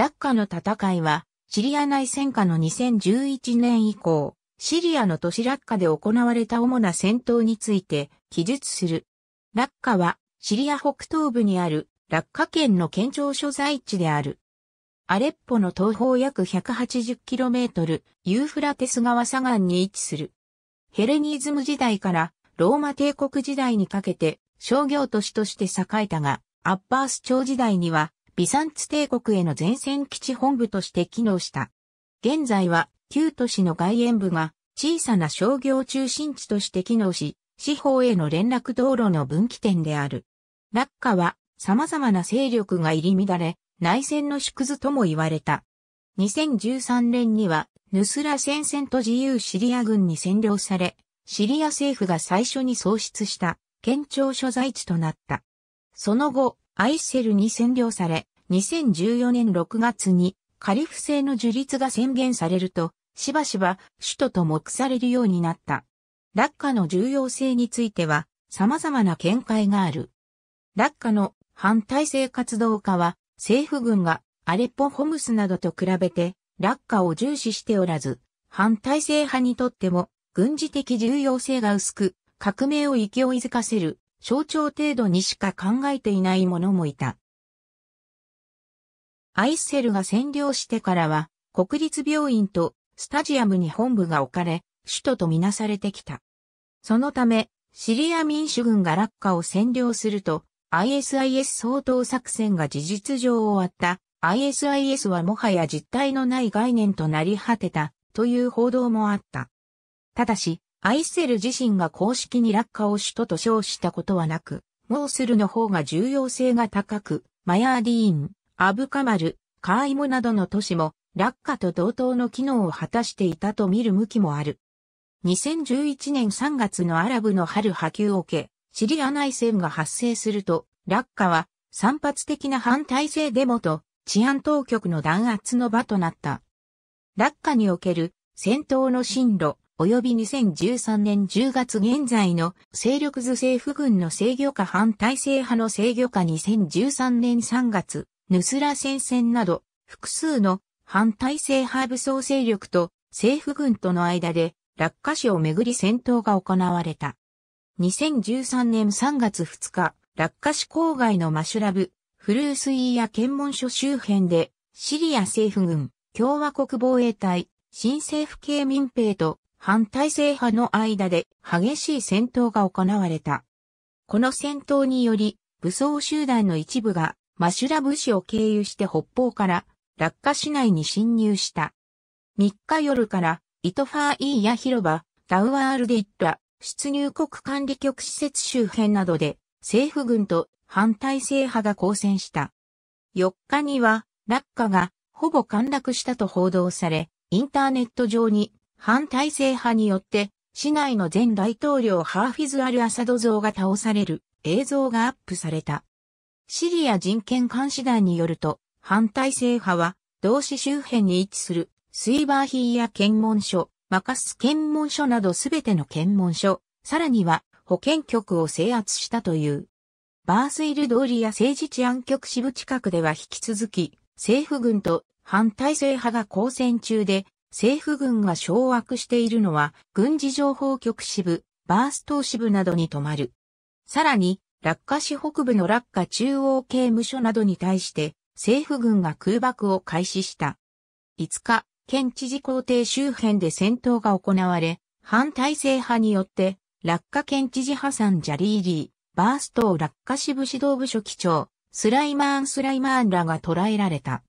落ッカの戦いは、シリア内戦下の2011年以降、シリアの都市ラッカで行われた主な戦闘について記述する。ラッカは、シリア北東部にあるラッカ県の県庁所在地である。アレッポの東方約 180km、ユーフラテス川左岸に位置する。ヘレニズム時代からローマ帝国時代にかけて商業都市として栄えたが、アッバース朝時代にはビサンツ帝国への前線基地本部として機能した。現在は、旧都市の外縁部が小さな商業中心地として機能し、司法への連絡道路の分岐点である。ラッカは様々な勢力が入り乱れ、内戦の縮図とも言われた。2013年には、ヌスラ戦線と自由シリア軍に占領され、シリア政府が最初に創出した、県庁所在地となった。その後、アイセルに占領され、2014年6月にカリフ制の樹立が宣言されると、しばしば首都と目されるようになった。ラッカの重要性については様々な見解がある。ラッカの反体制活動家は政府軍がアレッポ・ホムスなどと比べてラッカを重視しておらず、反体制派にとっても軍事的重要性が薄く革命を勢いづかせる象徴程度にしか考えていない者もいた。アイッセルが占領してからは、国立病院とスタジアムに本部が置かれ、首都とみなされてきた。そのため、シリア民主軍がラッカを占領すると、ISIS 相当作戦が事実上終わった。ISIS はもはや実体のない概念となり果てた、という報道もあった。ただし、アイセル自身が公式に落下を首都と称したことはなく、モースルの方が重要性が高く、マヤーディーン、アブカマル、カーイモなどの都市も、落下と同等の機能を果たしていたと見る向きもある。2011年3月のアラブの春波及を受け、シリア内戦が発生すると、落下は散発的な反体制デモと治安当局の弾圧の場となった。落下における戦闘の進路及び2013年10月現在の勢力図政府軍の制御下反体制派の制御下2013年3月ヌスラ戦線など、複数の反体制派武装勢力と政府軍との間で、落下市をめぐり戦闘が行われた。2013年3月2日、落下市郊外のマシュラブ、フルースイーや検問所周辺で、シリア政府軍、共和国防衛隊、新政府系民兵と反体制派の間で激しい戦闘が行われた。この戦闘により、武装集団の一部がマシュラブ市を経由して北方から落下市内に侵入した。3日夜からイトファーイーヤ広場、ダウアールディッラ、出入国管理局施設周辺などで政府軍と反体制派が交戦した。4日には、落下がほぼ陥落したと報道され、インターネット上に反体制派によって市内の前大統領ハーフィズ・アル・アサド像が倒される映像がアップされた。シリア人権監視団によると、反体制派は、同志周辺に位置する、スイバーヒーや検問所、マカス検問所などすべての検問所、さらには保健局を制圧したという。バースイル通りや政治治安局支部近くでは引き続き、政府軍と反体制派が交戦中で、政府軍が掌握しているのは、軍事情報局支部、バース島支部などに止まる。さらに、落下市北部の落下中央刑務所などに対して政府軍が空爆を開始した。5日、県知事公邸周辺で戦闘が行われ、反体制派によって、落下県知事派さんジャリーリー、バーストを落下支部指導部署機長、スライマーン・スライマーンらが捕らえられた。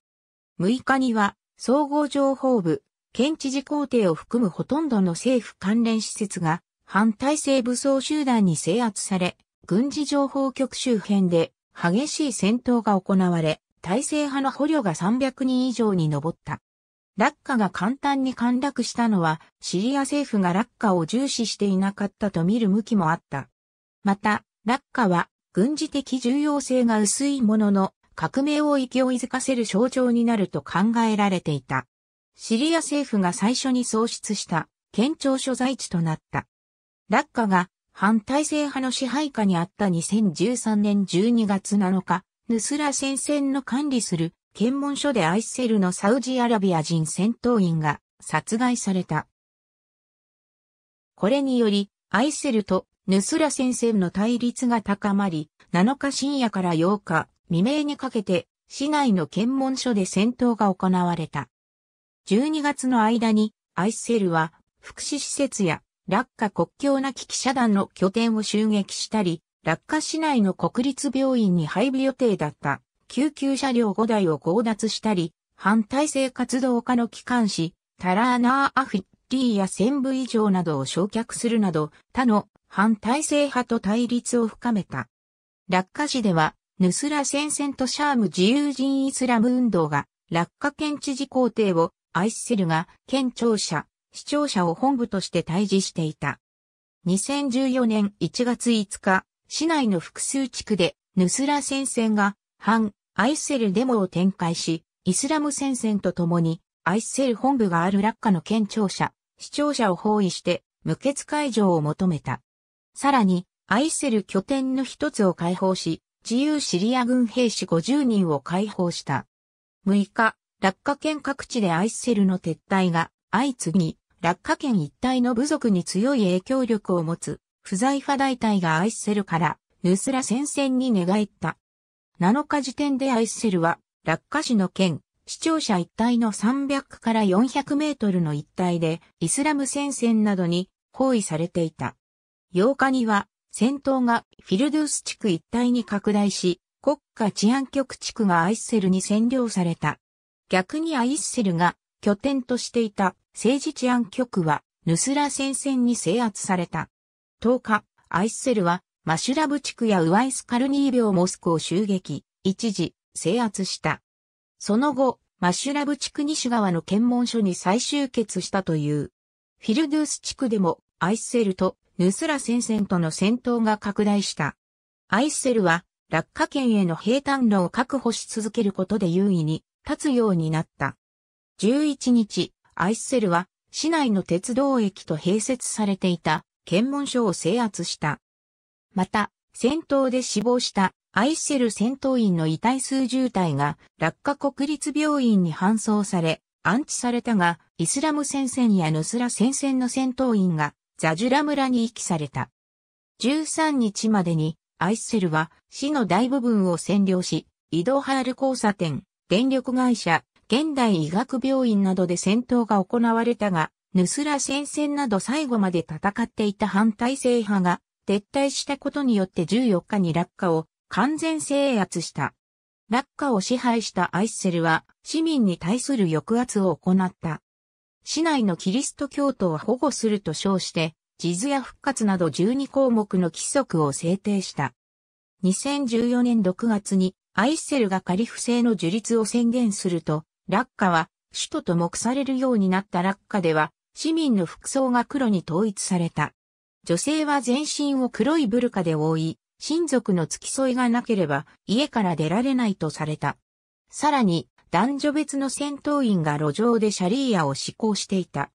6日には、総合情報部、県知事公邸を含むほとんどの政府関連施設が、反体制武装集団に制圧され、軍事情報局周辺で激しい戦闘が行われ、体制派の捕虜が300人以上に上った。落下が簡単に陥落したのは、シリア政府が落下を重視していなかったと見る向きもあった。また、落下は軍事的重要性が薄いものの、革命を勢いづかせる象徴になると考えられていた。シリア政府が最初に創出した県庁所在地となった。落下が反体制派の支配下にあった2013年12月7日、ヌスラ戦線の管理する検問所でアイセルのサウジアラビア人戦闘員が殺害された。これにより、アイセルとヌスラ戦線の対立が高まり、7日深夜から8日未明にかけて市内の検問所で戦闘が行われた。12月の間にアイセルは福祉施設や落下国境なき記者団の拠点を襲撃したり、落下市内の国立病院に配備予定だった救急車両5台を強奪したり、反体制活動家の機関士、タラーナー・アフィリーや戦部以上などを焼却するなど、他の反体制派と対立を深めた。落下市では、ヌスラ戦線とシャーム自由人イスラム運動が、落下県知事皇帝を愛するが県庁舎、視聴者を本部として退治していた。2014年1月5日、市内の複数地区でヌスラ戦線が反アイセルデモを展開し、イスラム戦線と共にアイセル本部がある落下の県庁舎、視聴者を包囲して無血解除を求めた。さらに、アイセル拠点の一つを解放し、自由シリア軍兵士50人を解放した。6日、落下県各地でアイセルの撤退が相次ぎ、落下圏一帯の部族に強い影響力を持つ、不在派大隊がアイッセルから、ヌスラ戦線に寝返った。7日時点でアイッセルは、落下市の県、視聴者一帯の300から400メートルの一帯で、イスラム戦線などに包囲されていた。8日には、戦闘がフィルドゥース地区一帯に拡大し、国家治安局地区がアイッセルに占領された。逆にアイッセルが拠点としていた政治治安局はヌスラ戦線に制圧された。10日、アイスセルはマシュラブ地区やウワイスカルニービ病モスクを襲撃、一時制圧した。その後、マシュラブ地区西側の検問所に再集結したという。フィルドゥース地区でもアイスセルとヌスラ戦線との戦闘が拡大した。アイスセルは落下圏への平坦路を確保し続けることで優位に立つようになった。11日、アイスセルは市内の鉄道駅と併設されていた検問所を制圧した。また、戦闘で死亡したアイスセル戦闘員の遺体数重体が落下国立病院に搬送され、安置されたが、イスラム戦線やヌスラ戦線の戦闘員がザジュラ村に遺棄された。13日までにアイスセルは市の大部分を占領し、移動ハール交差点、電力会社、現代医学病院などで戦闘が行われたが、ヌスラ戦線など最後まで戦っていた反体制派が撤退したことによって14日に落下を完全制圧した。落下を支配したアイッセルは市民に対する抑圧を行った。市内のキリスト教徒を保護すると称して、地図や復活など12項目の規則を制定した。2014年6月にアイッセルがカリフの樹立を宣言すると、落下は首都と目されるようになった落下では、市民の服装が黒に統一された。女性は全身を黒いブルカで覆い、親族の付き添いがなければ家から出られないとされた。さらに、男女別の戦闘員が路上でシャリーアを施行していた。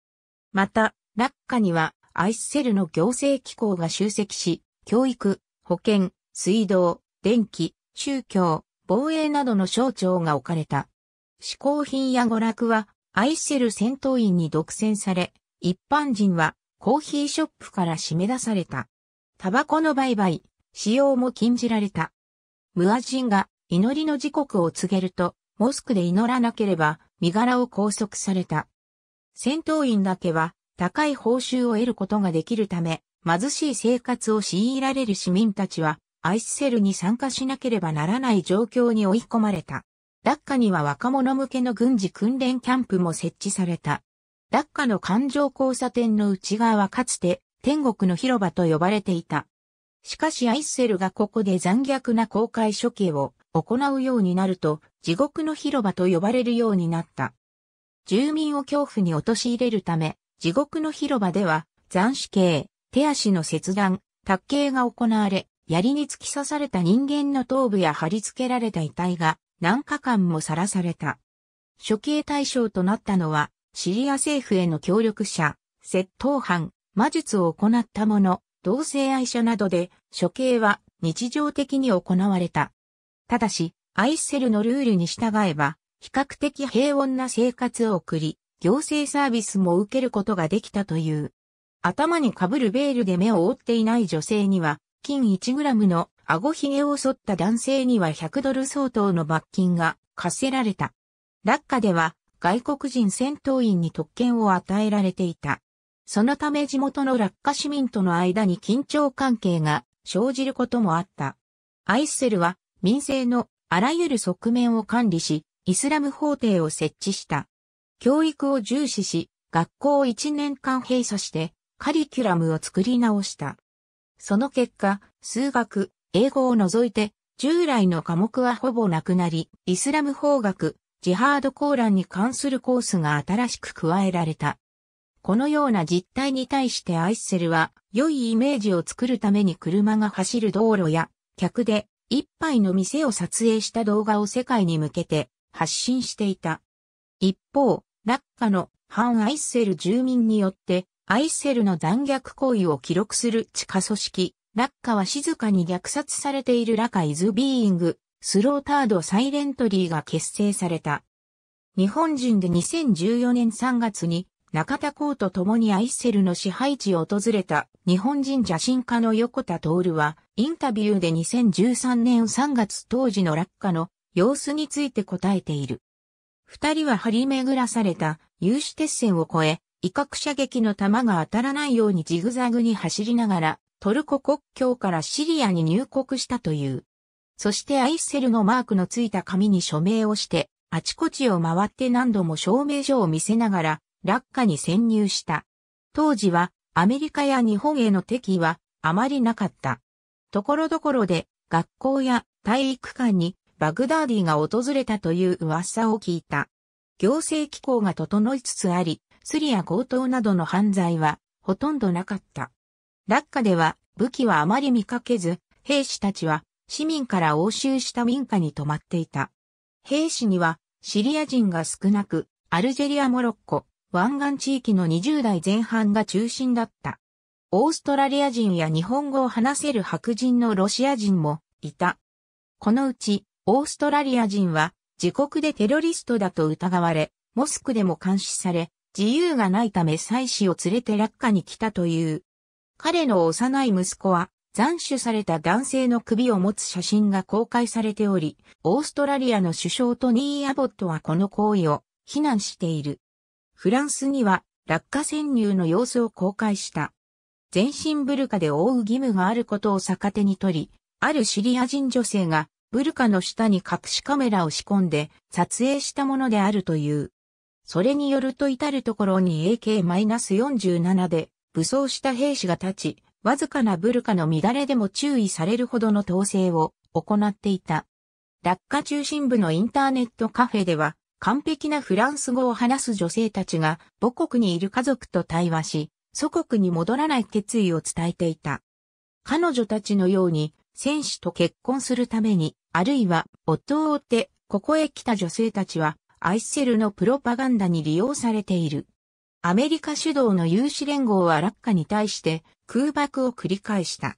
また、落下にはアイスセルの行政機構が集積し、教育、保健、水道、電気、宗教、防衛などの省庁が置かれた。嗜好品や娯楽は愛する戦闘員に独占され、一般人はコーヒーショップから締め出された。タバコの売買、使用も禁じられた。ムア人が祈りの時刻を告げると、モスクで祈らなければ身柄を拘束された。戦闘員だけは高い報酬を得ることができるため、貧しい生活を強いられる市民たちは、アイスセルに参加しなければならない状況に追い込まれた。ダッカには若者向けの軍事訓練キャンプも設置された。ダッカの環状交差点の内側はかつて天国の広場と呼ばれていた。しかしアイッセルがここで残虐な公開処刑を行うようになると地獄の広場と呼ばれるようになった。住民を恐怖に陥れるため、地獄の広場では斬死刑、手足の切断、卓刑が行われ、槍に突き刺された人間の頭部や貼り付けられた遺体が何日間もさらされた。処刑対象となったのは、シリア政府への協力者、窃盗犯、魔術を行った者、同性愛者などで、処刑は日常的に行われた。ただし、アイセルのルールに従えば、比較的平穏な生活を送り、行政サービスも受けることができたという。頭に被るベールで目を覆っていない女性には、金1グラムの顎ひげを剃った男性には100ドル相当の罰金が課せられた。落下では外国人戦闘員に特権を与えられていた。そのため地元の落下市民との間に緊張関係が生じることもあった。アイッセルは民政のあらゆる側面を管理し、イスラム法廷を設置した。教育を重視し、学校を1年間閉鎖して、カリキュラムを作り直した。その結果、数学、英語を除いて、従来の科目はほぼなくなり、イスラム法学、ジハードコーランに関するコースが新しく加えられた。このような実態に対してアイッセルは、良いイメージを作るために車が走る道路や、客で一杯の店を撮影した動画を世界に向けて発信していた。一方、落下の反アイッセル住民によって、アイッセルの弾虐行為を記録する地下組織、ラッカは静かに虐殺されているラカイズビーイング、スロータードサイレントリーが結成された。日本人で2014年3月に中田公と共にアイセルの支配地を訪れた日本人写真家の横田徹はインタビューで2013年3月当時の落下の様子について答えている。二人は張り巡らされた有刺鉄線を越え、威嚇射撃の弾が当たらないようにジグザグに走りながらトルコ国境からシリアに入国したという。そしてアイッセルのマークのついた紙に署名をして、あちこちを回って何度も証明書を見せながら、落下に潜入した。当時は、アメリカや日本への敵意は、あまりなかった。ところどころで、学校や体育館にバグダーディが訪れたという噂を聞いた。行政機構が整いつつあり、スリや強盗などの犯罪はほとんどなかった。落下では武器はあまり見かけず、兵士たちは市民から押収した民家に泊まっていた。兵士にはシリア人が少なく、アルジェリア・モロッコ、湾岸地域の20代前半が中心だった。オーストラリア人や日本語を話せる白人のロシア人もいた。このうち、オーストラリア人は自国でテロリストだと疑われ、モスクでも監視され、自由がないため妻子を連れて落下に来たという。彼の幼い息子は、斬首された男性の首を持つ写真が公開されており、オーストラリアの首相トニー・アボットはこの行為を非難している。フランスには落下潜入の様子を公開した。全身ブルカで覆う義務があることを逆手に取り、あるシリア人女性がブルカの下に隠しカメラを仕込んで撮影したものであるという。それによると至るところに AK-47 で武装した兵士が立ち、わずかなブルカの乱れでも注意されるほどの統制を行っていた。落下中心部のインターネットカフェでは、完璧なフランス語を話す女性たちが母国にいる家族と対話し、祖国に戻らない決意を伝えていた。彼女たちのように選手と結婚するために、あるいは夫を追ってここへ来た女性たちはアイセルのプロパガンダに利用されている。アメリカ主導の有志連合は落下に対して空爆を繰り返した。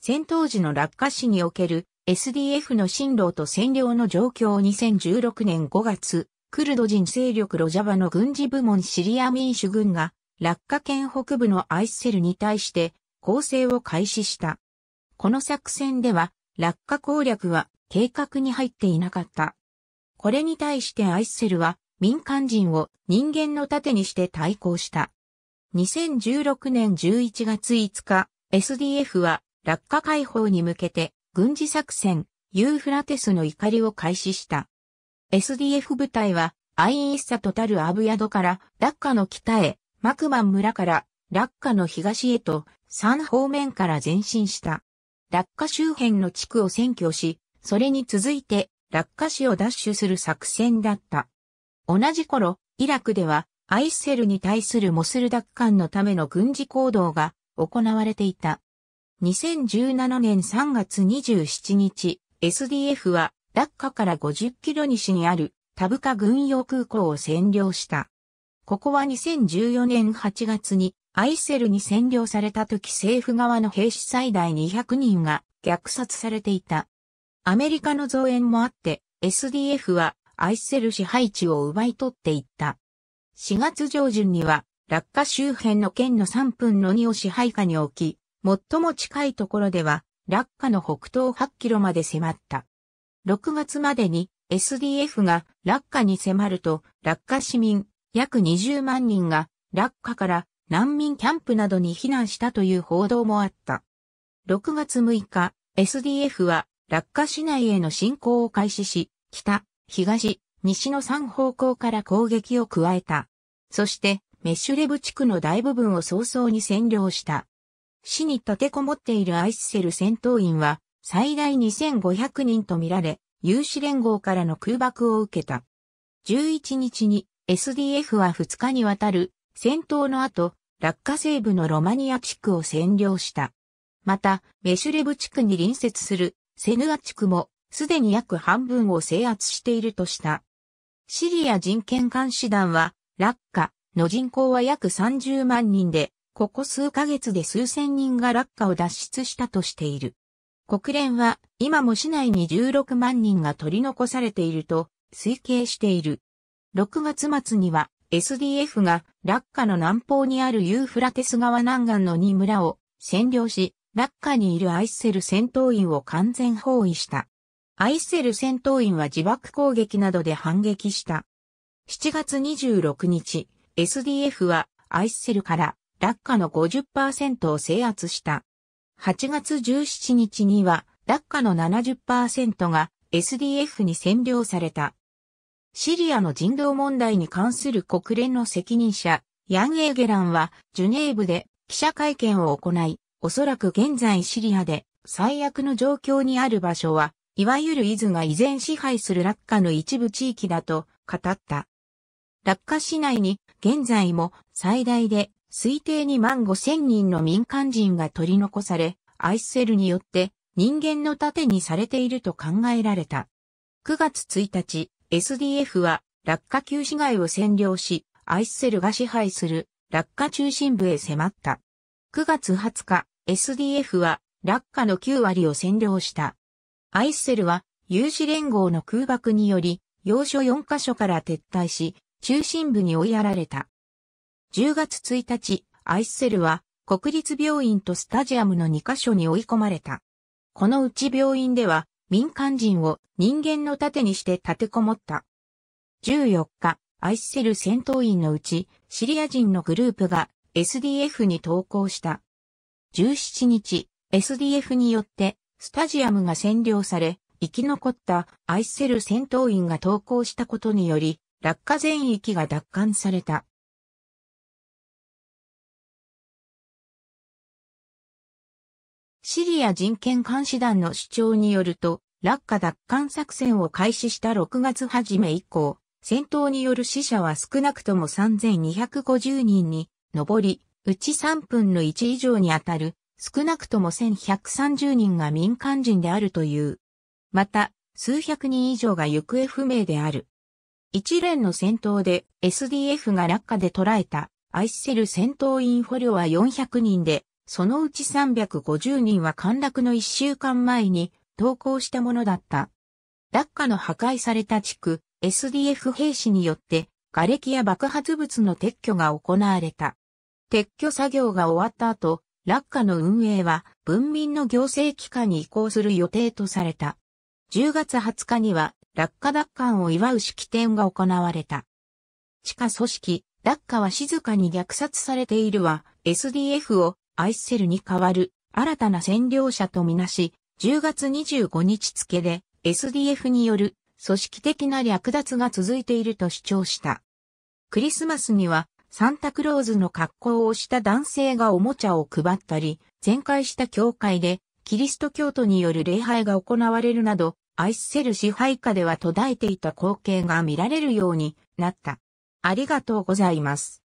戦闘時の落下市における SDF の進路と占領の状況を2016年5月、クルド人勢力ロジャバの軍事部門シリア民主軍が、落下県北部のアイスセルに対して攻勢を開始した。この作戦では、落下攻略は計画に入っていなかった。これに対してアイスセルは、民間人を人間の盾にして対抗した。2016年11月5日、SDF は落下解放に向けて軍事作戦ユーフラテスの怒りを開始した。SDF 部隊はアインイッサとタルアブヤドから落下の北へ、マクマン村から落下の東へと3方面から前進した。落下周辺の地区を占拠し、それに続いて落下市を奪取する作戦だった。同じ頃、イラクでは、アイセルに対するモスル奪還のための軍事行動が行われていた。2017年3月27日、SDF は、ダッカから50キロ西にあるタブカ軍用空港を占領した。ここは2014年8月にアイセルに占領された時政府側の兵士最大200人が虐殺されていた。アメリカの増援もあって SDF は愛セる支配地を奪い取っていった。4月上旬には、落下周辺の県の3分の2を支配下に置き、最も近いところでは、落下の北東8キロまで迫った。6月までに SDF が落下に迫ると、落下市民約20万人が落下から難民キャンプなどに避難したという報道もあった。6月6日、SDF は落下市内への侵攻を開始し、北、東、西の3方向から攻撃を加えた。そして、メッシュレブ地区の大部分を早々に占領した。市に立てこもっているアイスセル戦闘員は、最大2500人とみられ、有志連合からの空爆を受けた。11日に SDF は2日にわたる戦闘の後、落下西部のロマニア地区を占領した。また、メシュレブ地区に隣接するセヌア地区もすでに約半分を制圧しているとした。シリア人権監視団は、ラッカの人口は約30万人で、ここ数ヶ月で数千人がラッカを脱出したとしている。国連は今も市内に16万人が取り残されていると推計している。6月末には SDF がラッカの南方にあるユーフラテス川南岸の2村を占領し、ラッカにいるアイッセル戦闘員を完全包囲した。アイセル戦闘員は自爆攻撃などで反撃した。7月26日、SDF はアイセルから落下の50%を制圧した。8月17日には落下の70%が SDF に占領された。シリアの人道問題に関する国連の責任者、ヤン・エーゲランは、ジュネーブで記者会見を行い、おそらく現在シリアで最悪の状況にある場所は、いわゆる伊豆が依然支配する落下の一部地域だと語った。落下市内に現在も最大で推定2万5千人の民間人が取り残され、アイスセルによって人間の盾にされていると考えられた。9月1日、SDF は落下旧市街を占領し、アイスセルが支配する落下中心部へ迫った。9月20日、SDF は落下の9割を占領した。アイッセルは有志連合の空爆により、要所4カ所から撤退し、中心部に追いやられた。10月1日、アイッセルは国立病院とスタジアムの2カ所に追い込まれた。このうち病院では民間人を人間の盾にして立てこもった。14日、アイッセル戦闘員のうちシリア人のグループが SDF に投降した。17日、SDF によってスタジアムが占領され、生き残った愛する戦闘員が投降したことにより、落下全域が奪還された。シリア人権監視団の主張によると、落下奪還作戦を開始した6月初め以降、戦闘による死者は少なくとも3250人に上り、うち3分の1以上にあたる少なくとも1130人が民間人であるという。また、数百人以上が行方不明である。一連の戦闘で SDF が落下で捕らえたアイスセル戦闘員捕虜は400人で、そのうち350人は陥落の1週間前に投降したものだった。落下の破壊された地区、SDF 兵士によって、瓦礫や爆発物の撤去が行われた。撤去作業が終わった後、落下の運営は文民の行政機関に移行する予定とされた。10月20日には落下奪還を祝う式典が行われた。地下組織、落下は静かに虐殺されているは SDF をアイセルに代わる新たな占領者とみなし、10月25日付で SDF による組織的な略奪が続いていると主張した。クリスマスにはサンタクローズの格好をした男性がおもちゃを配ったり、全壊した教会で、キリスト教徒による礼拝が行われるなど、愛せる支配下では途絶えていた光景が見られるようになった。ありがとうございます。